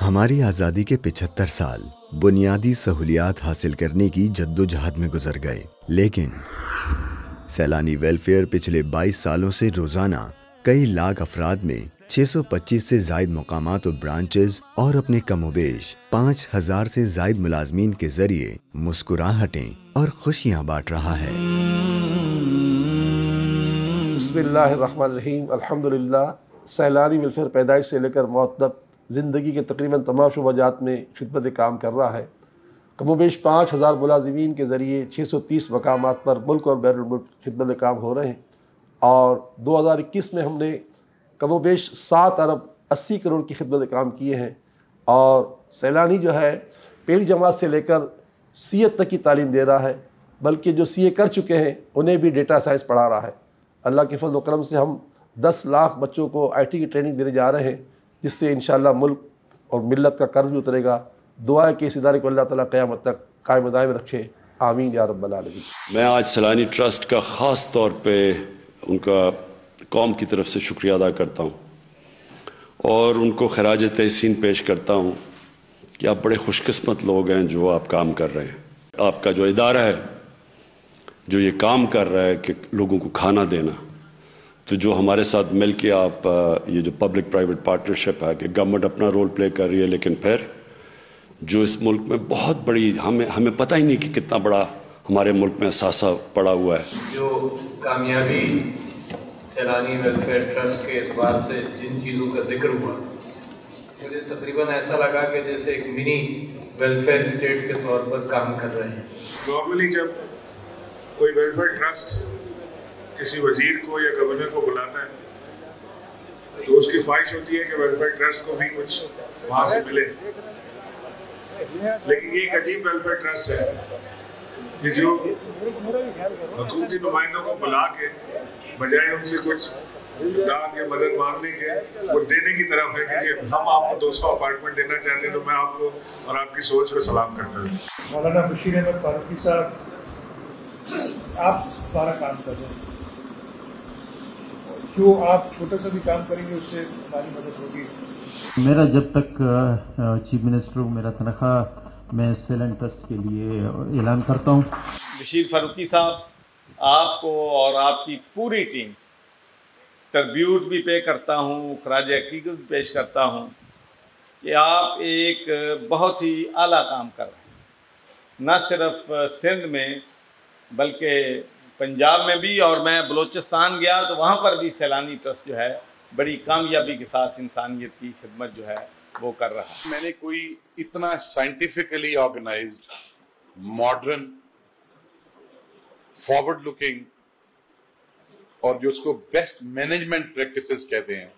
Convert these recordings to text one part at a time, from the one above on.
हमारी आज़ादी के 75 साल बुनियादी सहूलियात हासिल करने की जद्दोजहद में गुजर गए लेकिन सैलानी वेलफेयर पिछले 22 सालों से रोज़ाना कई लाख अफराद में 625 से जायद मकाम और ब्रांचेज और अपने कमोबेश 5000 से जायद मुलाजमीन के जरिए मुस्कुराहटें और खुशियाँ बांट रहा है सैलानी मिलफ़र पैदाइश से लेकर मौत तक ज़िंदगी के तकरीबन तमाम शुभजात में खिदमत काम कर रहा है कमोबेश पाँच हज़ार मुलाजमीन के ज़रिए छः सौ तीस मकाम पर मुल्क और बैरून मुल्क खिदमत काम हो रहे हैं और दो हज़ार इक्कीस में हमने कमो बेश सात अरब अस्सी करोड़ की खिदमत काम किए हैं और सैलानी जो है पहली जमात से लेकर सी तक की तालीम दे रहा है बल्कि जो सी कर चुके हैं उन्हें भी डेटा साइंस पढ़ा रहा है अल्लाह के फजल करम से हम दस लाख बच्चों को आईटी की ट्रेनिंग देने जा रहे हैं जिससे इन मुल्क और मिलत का कर्ज भी उतरेगा दुआ है कि इस इदारे को अल्लाह ताली क़्यामत तक कायम दायम रखे आमीन या रबी मैं आज सलानी ट्रस्ट का ख़ास तौर पर उनका कौम की तरफ से शुक्रिया अदा करता हूँ और उनको खराज तहसिन पेश करता हूँ कि आप बड़े खुशकस्मत लोग हैं जो आप काम कर रहे हैं आपका जो इदारा है जो ये काम कर रहा है कि लोगों को खाना देना तो जो हमारे साथ मिल के आप ये जो पब्लिक प्राइवेट पार्टनरशिप है कि गवर्नमेंट अपना रोल प्ले कर रही है लेकिन फिर जो इस मुल्क में बहुत बड़ी हमें हमें पता ही नहीं कि कितना बड़ा हमारे मुल्क में असासा पड़ा हुआ है जो कामयाबी सैलानी वेलफेयर ट्रस्ट के अतबार से जिन चीज़ों का जिक्र हुआ मुझे तकरीबन ऐसा लगा कि जैसे एक मिनी वेलफेयर स्टेट के तौर पर काम कर रहे हैं नॉर्मली जब कोई वेलफेयर ट्रस्ट किसी वजीर को या गवर्नर को बुलाता है तो उसकी ख्वाहिश होती है कि वेलफेयर ट्रस्ट को भी कुछ वहाँ से मिले लेकिन ये एक अजीब वेलफेयर ट्रस्ट है कि जो हकूमती नुमाइंदों को बुला के बजाय उनसे कुछ दान या मदद मांगने के वो देने की तरफ है कि हम आपको 200 अपार्टमेंट देना चाहते हैं तो मैं आपको और आपकी सोच को सलाम करता हूँ मौलाना बशीर अहमद फारूकी साहब आप हमारा काम कर रहे हैं जो आप छोटा सा भी काम करेंगे उससे हमारी मदद होगी मेरा जब तक चीफ मिनिस्टर को मेरा तनख्वाह मैं सेल एंड ट्रस्ट के लिए ऐलान करता हूँ बशीर फारूकी साहब आपको और आपकी पूरी टीम ट्रिब्यूट भी पे करता हूँ खराज हकीकत भी पेश करता हूँ कि आप एक बहुत ही आला काम कर रहे हैं न सिर्फ सिंध में बल्कि पंजाब में भी और मैं बलूचिस्तान गया तो वहाँ पर भी सैलानी ट्रस्ट जो है बड़ी कामयाबी के साथ इंसानियत की खिदमत जो है वो कर रहा है मैंने कोई इतना scientifically organised modern forward looking और जो उसको बेस्ट मैनेजमेंट प्रैक्टिसेस कहते हैं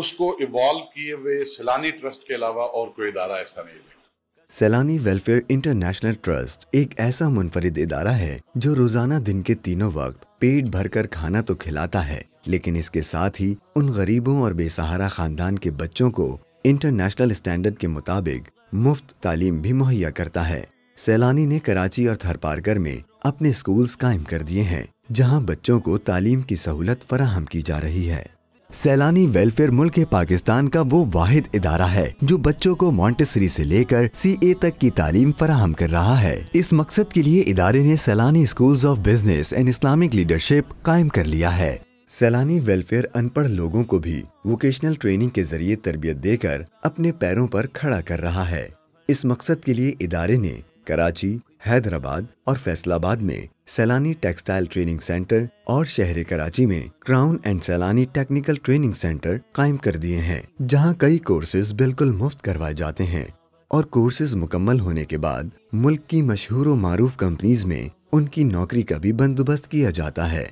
उसको इवॉल्व किए हुए सैलानी ट्रस्ट के अलावा और कोई इदारा ऐसा नहीं है सैलानी वेलफेयर इंटरनेशनल ट्रस्ट एक ऐसा मुनफरिद इदारा है जो रोजाना दिन के तीनों वक्त पेट भरकर खाना तो खिलाता है लेकिन इसके साथ ही उन गरीबों और बेसहारा खानदान के बच्चों को इंटरनेशनल स्टैंडर्ड के मुताबिक मुफ्त तालीम भी मुहैया करता है सैलानी ने कराची और थरपारगर में अपने स्कूल्स कायम कर दिए हैं जहां बच्चों को तालीम की सहूलत फराहम की जा रही है सैलानी वेलफेयर मुल्क पाकिस्तान का वो वाहिद इदारा है जो बच्चों को मॉन्टेसरी से लेकर सी ए तक की तालीम फराहम कर रहा है इस मकसद के लिए इदारे ने Saylani schools of business and Islamic leadership कायम कर लिया है सैलानी वेलफेयर अनपढ़ लोगों को भी वोकेशनल ट्रेनिंग के जरिए तरबियत देकर अपने पैरों पर खड़ा कर रहा है इस मकसद के लिए इदारे ने कराची हैदराबाद और फैसलाबाद में सैलानी टेक्सटाइल ट्रेनिंग सेंटर और शहर कराची में crown and Saylani technical training centre कायम कर दिए हैं जहां कई कोर्सेज बिल्कुल मुफ्त करवाए जाते हैं और कोर्सेज मुकम्मल होने के बाद मुल्क की मशहूर मरूफ कंपनीज में उनकी नौकरी का भी बंदोबस्त किया जाता है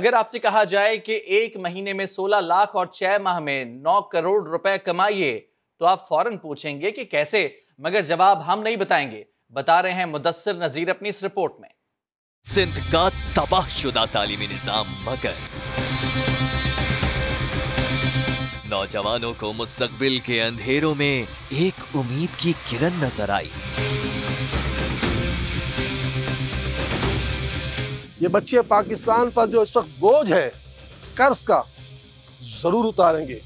अगर आपसे कहा जाए कि एक महीने में 16 लाख और छह माह में 9 करोड़ रुपए कमाइए तो आप फौरन पूछेंगे कि कैसे मगर जवाब हम नहीं बताएंगे बता रहे हैं मुदस्सर नजीर अपनी इस रिपोर्ट में सिंध का तबाहशुदा तालीमी निज़ाम मगर नौजवानों को मुस्तबिल के अंधेरों में एक उम्मीद की किरण नजर आई ये बच्चे पाकिस्तान पर जो इस वक्त बोझ है कर्ज का ज़रूर उतारेंगे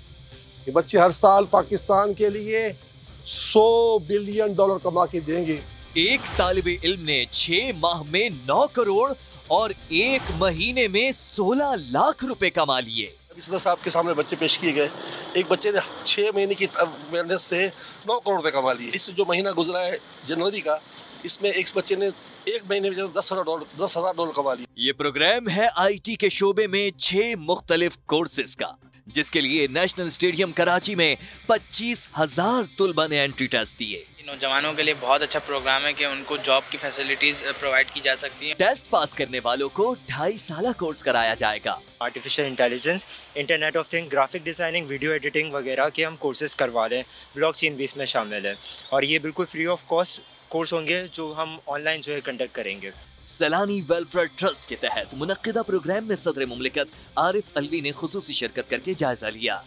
ये बच्चे हर साल पाकिस्तान के लिए 100 बिलियन डॉलर कमा के देंगे एक तालिब इल्म ने छह माह में नौ करोड़ और एक महीने में सोलह लाख रुपए कमा लिए साहब के सामने बच्चे पेश किए गए एक बच्चे ने छह महीने की मेहनत से नौ करोड़ रुपए कमा लिए इस जो महीना गुजरा है जनवरी का इसमें एक बच्चे ने एक महीने में दस हजार डॉलर दस हजार डॉलर कमा लिए ये प्रोग्राम है आईटी के शोबे में छह मुख्तलिफ कोर्सेज का जिसके लिए नेशनल स्टेडियम कराची में पच्चीस हजार तुलबा ने एंट्री टेस्ट दिए नौजवानों के लिए बहुत अच्छा प्रोग्राम है कि उनको जॉब की फैसिलिटीज प्रोवाइड uh, की जा सकती है टेस्ट पास करने वालों को ढाई साल कोर्स कराया जाएगा artificial intelligence internet of thing graphic designing video editing वगैरह के हम कोर्सेज करवा रहे हैं ब्लॉक चीन भी इसमें शामिल है और ये बिल्कुल फ्री ऑफ कॉस्ट कोर्स होंगे जो हम ऑनलाइन जो है कंडक्ट करेंगे सलानी वेलफेयर ट्रस्ट के तहत मुनदा प्रोग्राम में सदर मुमलिकत आरिफ अलवी ने खसूसी शिरकत करके जायजा लिया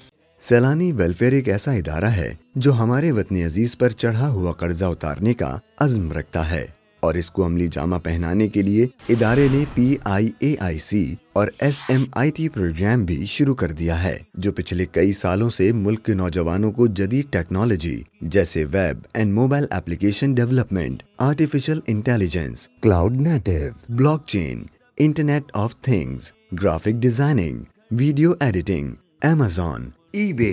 सैलानी वेलफेयर एक ऐसा इदारा है जो हमारे वतन अजीज पर चढ़ा हुआ कर्जा उतारने का अज्म रखता है और इसको अमली जामा पहनाने के लिए इदारे ने P I A I C और S M I T programme भी शुरू कर दिया है जो पिछले कई सालों से मुल्क के नौजवानों को जदीद टेक्नोलॉजी जैसे web and mobile application development artificial intelligence cloud native blockchain, internet of things graphic designing video editing Amazon eBay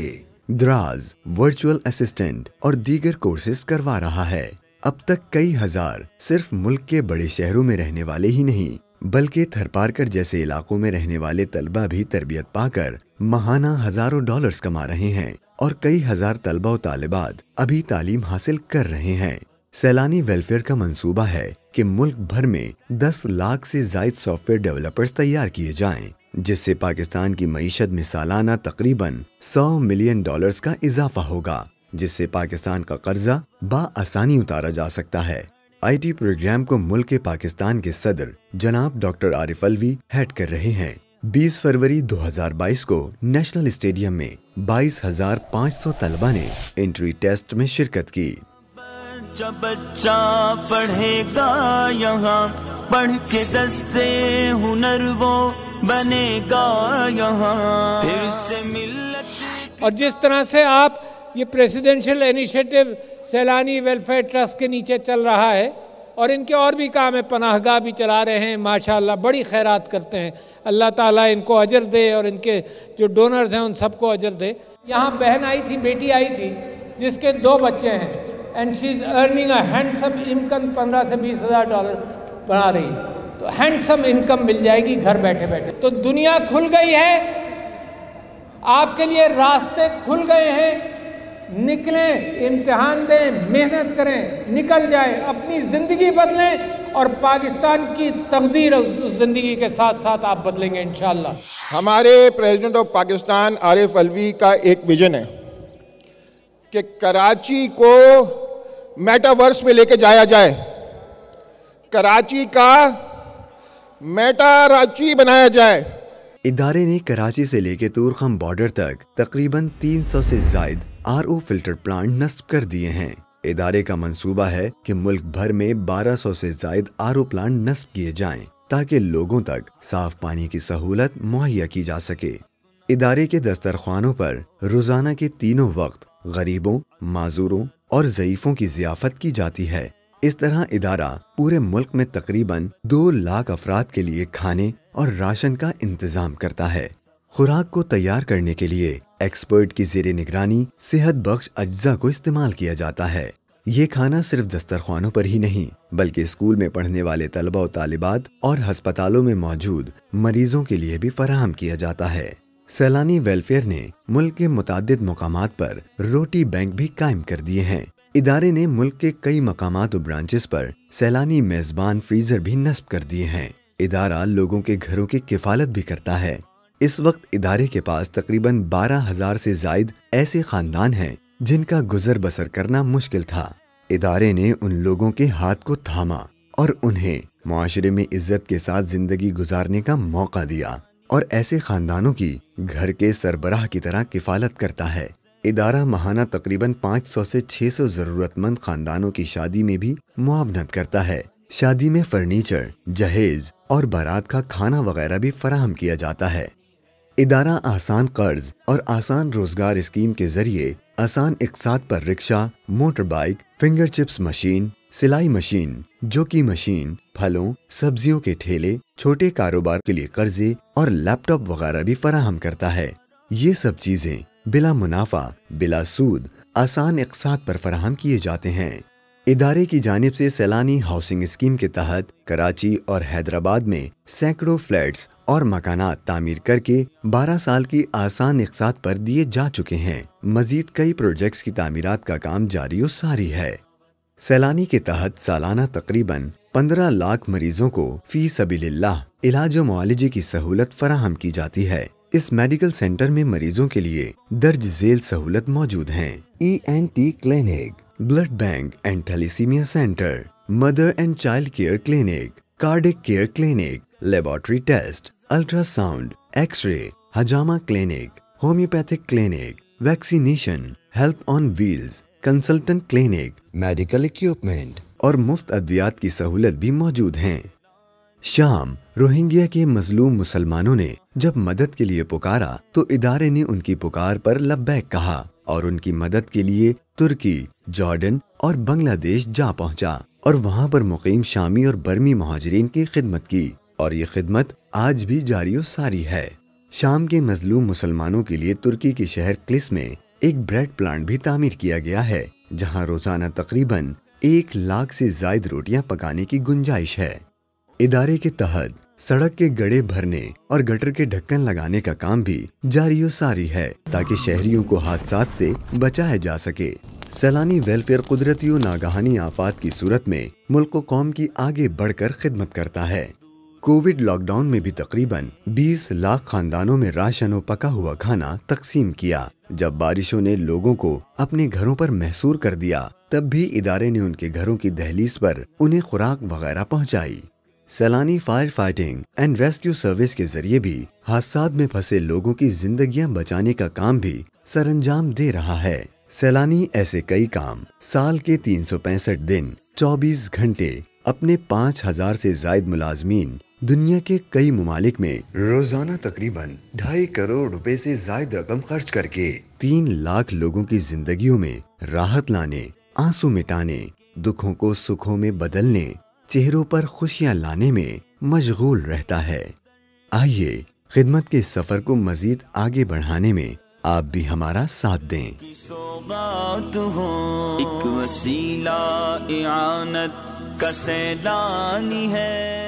Daraz virtual assistant और दीगर कोर्सेज करवा रहा है अब तक कई हजार सिर्फ मुल्क के बड़े शहरों में रहने वाले ही नहीं बल्कि थरपारकर जैसे इलाकों में रहने वाले तलबा भी तरबियत पाकर महाना हजारों डॉलर्स कमा रहे हैं और कई हजार तलबा और तालिबात अभी तालीम हासिल कर रहे हैं सैलानी वेलफेयर का मंसूबा है कि मुल्क भर में 10 लाख से जायद सॉफ्टवेयर डेवलपर्स तैयार किए जाएं जिससे पाकिस्तान की मीशत में सालाना तकरीबन 100 मिलियन डॉलर्स का इजाफा होगा जिससे पाकिस्तान का कर्जा बासानी उतारा जा सकता है आईटी प्रोग्राम को मुल्क के पाकिस्तान के सदर जनाब डॉक्टर आरिफ अलवी हेड कर रहे हैं 20 फरवरी 2022 को नेशनल स्टेडियम में बाईस हजार पाँच सौ तलबा ने एंट्री टेस्ट में शिरकत की बच्चा बच्चा पढ़ेगा यहाँ पढ़ के दस्ते हुनर वो बनेगा यहाँ फिर से मिलत और जिस तरह से आप ये presidential initiative Saylani welfare trust के नीचे चल रहा है और इनके और भी काम है पनाहगाह भी चला रहे हैं माशाल्लाह बड़ी खैरात करते हैं अल्लाह ताला इनको अजर दे और इनके जो डोनर्स हैं उन सबको अजर दे यहाँ बहन आई थी बेटी आई थी जिसके दो बच्चे हैं and she is earning a handsome income पंद्रह से बीस हज़ार डॉलर बना रही तो हैंडसम इनकम मिल जाएगी घर बैठे बैठे तो दुनिया खुल गई है आपके लिए रास्ते खुल गए हैं निकलें इम्तहान दें मेहनत करें निकल जाए अपनी ज़िंदगी बदलें और पाकिस्तान की तकदीर उस ज़िंदगी के साथ साथ आप बदलेंगे इन हमारे प्रेसिडेंट ऑफ पाकिस्तान आरिफ अलवी का एक विजन है कि कराची को मेटावर्स में लेके जाया जाए कराची का मेटा रांची बनाया जाए इदारे ने कराची से लेके तूरखम बॉर्डर तक तकरीबन 300 से जायद आर फिल्टर प्लांट नस्ब कर दिए हैं इदारे का मंसूबा है कि मुल्क भर में 1200 से जायद आर प्लांट नस्ब किए जाएं ताकि लोगों तक साफ पानी की सहूलत मुहैया की जा सके इदारे के दस्तरखानों पर रोजाना के तीनों वक्त गरीबों माजूरों और जयीफों की जियाफत की जाती है इस तरह इदारा पूरे मुल्क में तकरीबन दो लाख अफराद के लिए खाने और राशन का इंतजाम करता है खुराक को तैयार करने के लिए एक्सपर्ट की जेर निगरानी सेहत बख्श अज्जा को इस्तेमाल किया जाता है ये खाना सिर्फ दस्तरखानों पर ही नहीं बल्कि स्कूल में पढ़ने वाले तलबा व तालिबात और हस्पतालों में मौजूद मरीजों के लिए भी फराहम किया जाता है सैलानी वेलफेयर ने मुल्क के मुतद मकाम पर रोटी बैंक भी कायम कर दिए हैं इदारे ने मुल्क के कई मकाम और ब्रांचेस पर सैलानी मेजबान फ्रीजर भी नस्ब कर दिए हैं इदारा लोगों के घरों की किफालत भी करता है इस वक्त इदारे के पास तकरीबन बारह हजार से जायद ऐसे खानदान हैं जिनका गुजर बसर करना मुश्किल था इदारे ने उन लोगों के हाथ को थामा और उन्हें माशरे में इज्जत के साथ जिंदगी गुजारने का मौका दिया और ऐसे खानदानों की घर के सरबराह की तरह किफालत करता है इदारा महाना तकरीबन 500 से 600 ज़रूरतमंद खानदानों की शादी में भी मुआवनत करता है शादी में फर्नीचर जहेज और बारात का खाना वगैरह भी फराहम किया जाता है इदारा आसान कर्ज और आसान रोजगार स्कीम के जरिए आसान इकसाद पर rickshaw motor bike finger chips machine सिलाई मशीन जो की मशीन फलों सब्जियों के ठेले छोटे कारोबार के लिए कर्जे और लैपटॉप वगैरह भी फराहम करता है ये सब चीजें बिला मुनाफा बिला सूद आसान इकसाद पर फराहम किए जाते हैं इदारे की जानब से सैलानी हाउसिंग स्कीम के तहत कराची और हैदराबाद में सैकड़ों फ्लैट्स और मकान तामीर करके 12 साल की आसान इकसाद पर दिए जा चुके हैं मजीद कई प्रोजेक्ट्स की तमीरत का काम जारी और सारी है सैलानी के तहत सालाना तकरीबन 15 लाख मरीजों को फी सबील्लाह इलाज और मालजे की सहूलत फराहम की जाती है इस मेडिकल सेंटर में मरीजों के लिए दर्ज झेल सहूलत मौजूद है E N T clinic blood bank and thalassaemia centre mother and child care clinic cardiac care clinic laboratory test ultrasound x ray हजामा clinic homeopathic clinic vaccination health on wheels consultant clinic medical equipment और मुफ्त अद्वियात की सहूलत भी मौजूद है शाम Rohingya के मजलूम मुसलमानों ने जब मदद के लिए पुकारा तो इदारे ने उनकी पुकार पर लब्बैक कहा और उनकी मदद के लिए तुर्की जॉर्डन और बांग्लादेश जा पहुंचा और वहां पर मुकीम शामी और बर्मी महाजरीन की खिदमत की और ये खिदमत आज भी जारी सारी है शाम के मजलूम मुसलमानों के लिए तुर्की के शहर क्लिस में एक ब्रेड प्लांट भी तामीर किया गया है जहां रोजाना तकरीबन एक लाख से जायद रोटियां पकाने की गुंजाइश है इदारे के तहत सड़क के गड़े भरने और गटर के ढक्कन लगाने का काम भी जारी सारी है ताकि शहरियों को हादसा से बचाया जा सके सैलानी वेलफेयर कुदरती नागहानी आफात की सूरत में मुल्क कौम की आगे बढ़कर खिदमत करता है कोविड लॉकडाउन में भी तकरीबन 20 लाख खानदानों में राशन और पका हुआ खाना तकसीम किया जब बारिशों ने लोगों को अपने घरों पर महसूर कर दिया तब भी इदारे ने उनके घरों की दहलीज पर उन्हें खुराक वगैरह पहुंचाई। Saylani fire fighting and rescue service के जरिए भी हादसा में फंसे लोगों की जिंदगियां बचाने का काम भी सरंजाम दे रहा है सैलानी ऐसे कई काम साल के तीन दिन 24 घंटे अपने 5000 से जायद मुलाजमीन दुनिया के कई ममालिक में रोजाना तकरीबन ढाई करोड़ रुपए से जायद रकम खर्च करके तीन लाख लोगों की जिंदगियों में राहत लाने आंसू मिटाने दुखों को सुखों में बदलने चेहरों पर खुशियां लाने में मशगूल रहता है आइए खिदमत के सफर को मजीद आगे बढ़ाने में आप भी हमारा साथ दें एक वसीला का सैलानी है